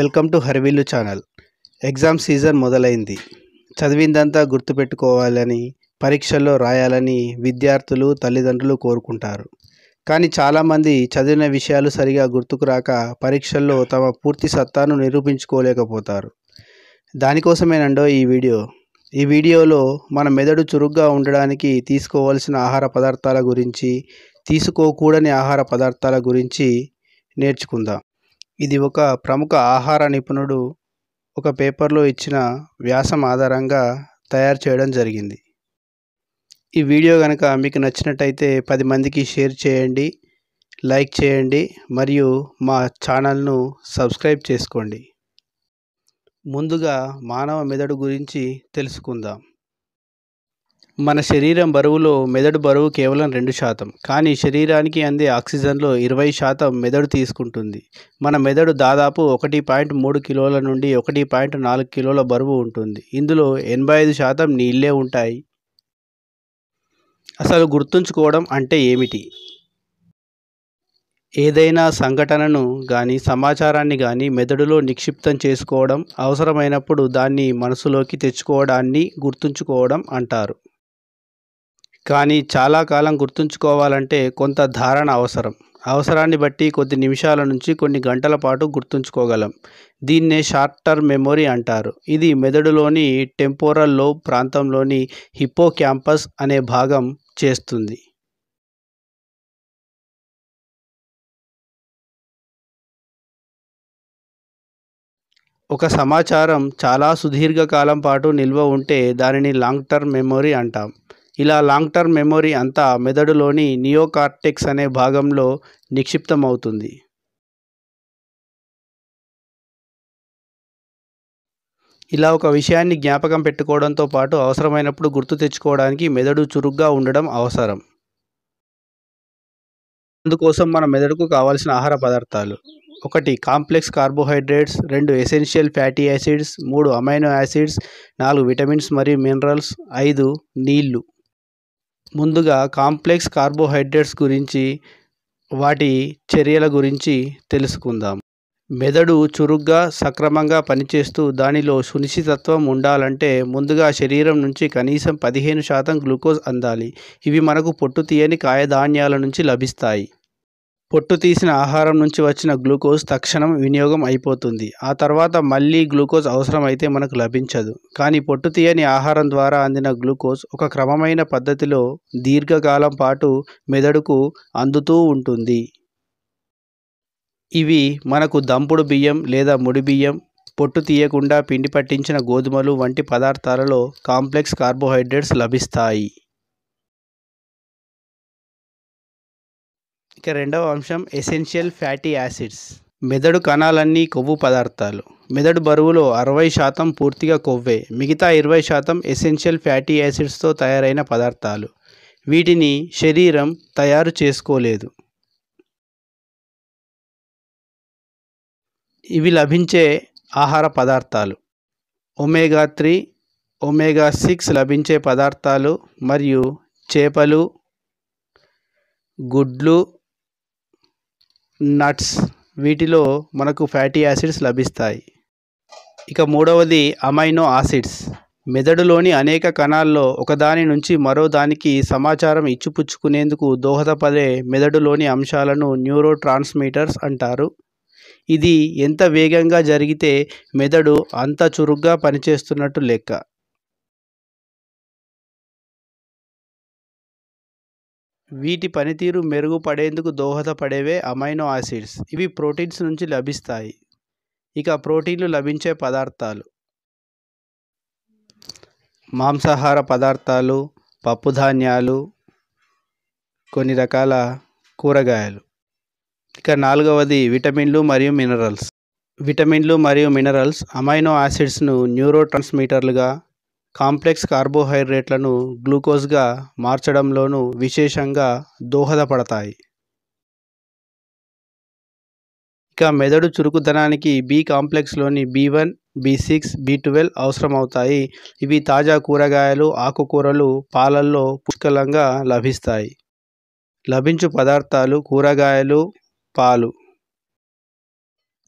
welcome to Harivillu channel exam season మొదలైంది చదివిందంతా గుర్తుపెట్టుకోవాలని పరీక్షల్లో రాయాలని విద్యార్థులు తల్లిదండ్రులు కోరుకుంటారు కానీ చాలామంది చదివిన విషయాలు సరిగా గుర్తుకు రాక పరీక్షల్లో తమ పూర్తి సత్తాను నిరూపించుకోలేకపోతారు దానికోసమేనండో ఈ వీడియో ఈ వీడియోలో మన మెదడు చురుగ్గా ఉండడానికి తీసుకోవాల్సిన ఆహార పదార్థాల గురించి తీసుకోకూడని ఆహార పదార్థాల గురించి నేర్చుకుందాం ఇది ఒక ప్రముఖ ఆహార నిపుణుడు ఒక పేపర్లో ఇచ్చిన వ్యాసం ఆధారంగా తయారు చేయడం జరిగింది ఈ వీడియో కనుక మీకు నచ్చినట్టయితే పది మందికి షేర్ చేయండి లైక్ చేయండి మరియు మా ఛానల్ను సబ్స్క్రైబ్ చేసుకోండి ముందుగా మానవ మెదడు గురించి తెలుసుకుందాం మన శరీరం బరువులో మెదడు బరువు కేవలం రెండు శాతం కానీ శరీరానికి అందే ఆక్సిజన్లో ఇరవై శాతం మెదడు తీసుకుంటుంది మన మెదడు దాదాపు ఒకటి పాయింట్ మూడు కిలోల నుండి ఒకటి పాయింట్ నాలుగు కిలోల బరువు ఉంటుంది ఇందులో ఎనభై ఐదు శాతం నీళ్ళే ఉంటాయి అసలు గుర్తుంచుకోవడం అంటే ఏమిటి ఏదైనా సంఘటనను కానీ సమాచారాన్ని కానీ మెదడులో నిక్షిప్తం చేసుకోవడం అవసరమైనప్పుడు దాన్ని మనసులోకి తెచ్చుకోవడాన్ని గుర్తుంచుకోవడం అంటారు కానీ చాలా కాలం గుర్తుంచుకోవాలంటే కొంత ధారణ అవసరం అవసరాన్ని బట్టి కొద్ది నిమిషాల నుంచి కొన్ని గంటల పాటు గుర్తుంచుకోగలం దీన్నే షార్ట్ టర్మ్ మెమొరీ అంటారు ఇది మెదడులోని టెంపోరల్ లో ప్రాంతంలోని హిప్పో క్యాంపస్ అనే భాగం చేస్తుంది ఒక సమాచారం చాలా సుదీర్ఘకాలం పాటు నిల్వ ఉంటే దానిని లాంగ్ టర్మ్ మెమొరీ అంటాం ఇలా లాంగ్ టర్మ్ మెమొరీ అంతా మెదడులోని నియోకార్టెక్స్ అనే భాగంలో నిక్షిప్తమవుతుంది ఇలా ఒక విషయాన్ని జ్ఞాపకం పెట్టుకోవడంతో పాటు అవసరమైనప్పుడు గుర్తు తెచ్చుకోవడానికి మెదడు చురుగ్గా ఉండడం అవసరం అందుకోసం మన మెదడుకు కావాల్సిన ఆహార పదార్థాలు ఒకటి కాంప్లెక్స్ కార్బోహైడ్రేట్స్ రెండు ఎసెన్షియల్ ఫ్యాటీ యాసిడ్స్ మూడు అమైనో యాసిడ్స్ నాలుగు విటమిన్స్ మరియు మినరల్స్ ఐదు నీళ్లు ముందుగా కాంప్లెక్స్ కార్బోహైడ్రేట్స్ గురించి వాటి చర్యల గురించి తెలుసుకుందాం మెదడు చురుగ్గా సక్రమంగా పనిచేస్తూ దానిలో సునిశ్చితత్వం ఉండాలంటే ముందుగా శరీరం నుంచి కనీసం పదిహేను శాతం గ్లూకోజ్ అందాలి ఇవి మనకు పొట్టు తీయని కాయధాన్యాల నుంచి లభిస్తాయి పొట్టు తీసిన ఆహారం నుంచి వచ్చిన గ్లూకోజ్ తక్షణం వినియోగం అయిపోతుంది ఆ తర్వాత మళ్ళీ గ్లూకోజ్ అవసరమైతే మనకు లభించదు కానీ పొట్టు తీయని ఆహారం ద్వారా అందిన గ్లూకోజ్ ఒక క్రమమైన పద్ధతిలో దీర్ఘకాలం పాటు మెదడుకు అందుతూ ఉంటుంది ఇవి మనకు దంపుడు బియ్యం లేదా ముడి బియ్యం పొట్టు తీయకుండా పిండి పట్టించిన గోధుమలు వంటి పదార్థాలలో కాంప్లెక్స్ కార్బోహైడ్రేట్స్ లభిస్తాయి ఇక రెండవ అంశం ఎసెన్షియల్ ఫ్యాటీ యాసిడ్స్ మెదడు కణాలన్నీ కొవ్వు పదార్థాలు మెదడు బరువులో అరవై శాతం పూర్తిగా కొవ్వే మిగతా ఇరవై శాతం ఎసెన్షియల్ ఫ్యాటీ యాసిడ్స్తో తయారైన పదార్థాలు వీటిని శరీరం తయారు చేసుకోలేదు ఇవి లభించే ఆహార పదార్థాలు ఒమేగా త్రీ ఒమేగా సిక్స్ లభించే పదార్థాలు మరియు చేపలు గుడ్లు నట్స్ వీటిలో మనకు ఫ్యాటీ యాసిడ్స్ లభిస్తాయి ఇక మూడవది అమైనో ఆసిడ్స్ మెదడులోని అనేక కణాల్లో ఒకదాని నుంచి మరో దానికి సమాచారం ఇచ్చిపుచ్చుకునేందుకు దోహదపడే మెదడులోని అంశాలను న్యూరో ట్రాన్స్మీటర్స్ అంటారు ఇది ఎంత వేగంగా జరిగితే మెదడు అంత చురుగ్గా పనిచేస్తున్నట్టు లెక్క వీటి పనితీరు మెరుగుపడేందుకు దోహదపడేవే అమైనో ఆసిడ్స్ ఇవి ప్రోటీన్స్ నుంచి లభిస్తాయి ఇక ప్రోటీన్లు లభించే పదార్థాలు మాంసాహార పదార్థాలు పప్పుధాన్యాలు కొన్ని రకాల కూరగాయలు ఇక నాలుగవది విటమిన్లు మరియు మినరల్స్ విటమిన్లు మరియు మినరల్స్ అమైనో యాసిడ్స్ను న్యూరో ట్రాన్స్మీటర్లుగా కాంప్లెక్స్ కార్బోహైడ్రేట్లను గ్లూకోజ్గా మార్చడంలోనూ విశేషంగా దోహదపడతాయి ఇక మెదడు చురుకుదనానికి బి కాంప్లెక్స్లోని B one B six B twelve అవసరమవుతాయి ఇవి తాజా కూరగాయలు ఆకుకూరలు పాలల్లో పుష్కలంగా లభిస్తాయి లభించు పదార్థాలు కూరగాయలు పాలు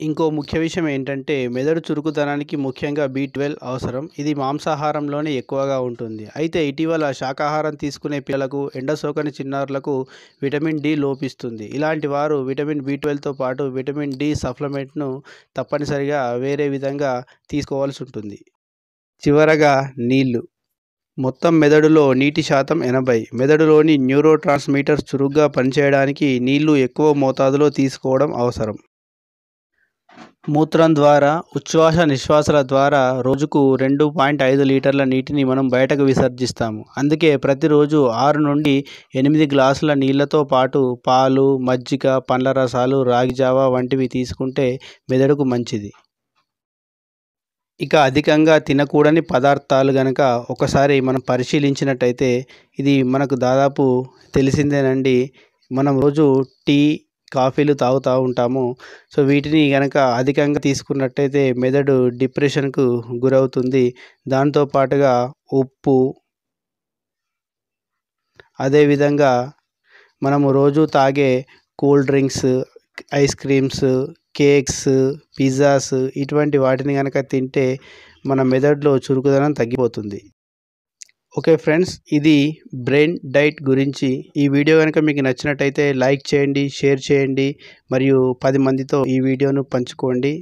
ఇంకో ముఖ్య విషయం ఏంటంటే మెదడు చురుకుతనానికి ముఖ్యంగా బీ ట్వెల్వ్ అవసరం ఇది మాంసాహారంలోనే ఎక్కువగా ఉంటుంది అయితే ఇటీవల శాకాహారం తీసుకునే పిల్లలకు ఎండసోకని చిన్నారులకు విటమిన్ డి లోపిస్తుంది ఇలాంటి వారు విటమిన్ బీ ట్వెల్వ్తో పాటు విటమిన్ డి సప్లిమెంట్ను తప్పనిసరిగా వేరే విధంగా తీసుకోవాల్సి ఉంటుంది చివరగా నీళ్లు మొత్తం మెదడులో నీటి శాతం ఎనభై మెదడులోని న్యూరో ట్రాన్స్మీటర్స్ చురుగ్గా పనిచేయడానికి నీళ్లు ఎక్కువ మోతాదులో తీసుకోవడం అవసరం మూత్రం ద్వారా ఉచ్ఛ్వాస నిశ్వాసాల ద్వారా రోజుకు రెండు పాయింట్ ఐదు లీటర్ల నీటిని మనం బయటకు విసర్జిస్తాము అందుకే ప్రతిరోజు ఆరు నుండి ఎనిమిది గ్లాసుల నీళ్లతో పాటు పాలు మజ్జిగ పండ్ల రసాలు రాగిజావా వంటివి తీసుకుంటే మెదడుకు మంచిది ఇక అధికంగా తినకూడని పదార్థాలు గనక ఒకసారి మనం పరిశీలించినట్టయితే ఇది మనకు దాదాపు తెలిసిందేనండి మనం రోజు టీ కాఫీలు తాగుతూ ఉంటాము సో వీటిని కనుక అధికంగా తీసుకున్నట్టయితే మెదడు డిప్రెషన్కు గురవుతుంది దాంతోపాటుగా ఉప్పు అదేవిధంగా మనము రోజు తాగే cool drinks ice creams cakes pizzas ఇటువంటి వాటిని కనుక తింటే మన మెదడులో చురుకుదనం తగ్గిపోతుంది ఓకే ఫ్రెండ్స్ ఇది బ్రెయిన్ డైట్ గురించి ఈ వీడియో కనుక మీకు నచ్చినట్టయితే లైక్ చేయండి షేర్ చేయండి మరియు పది మందితో ఈ వీడియోను పంచుకోండి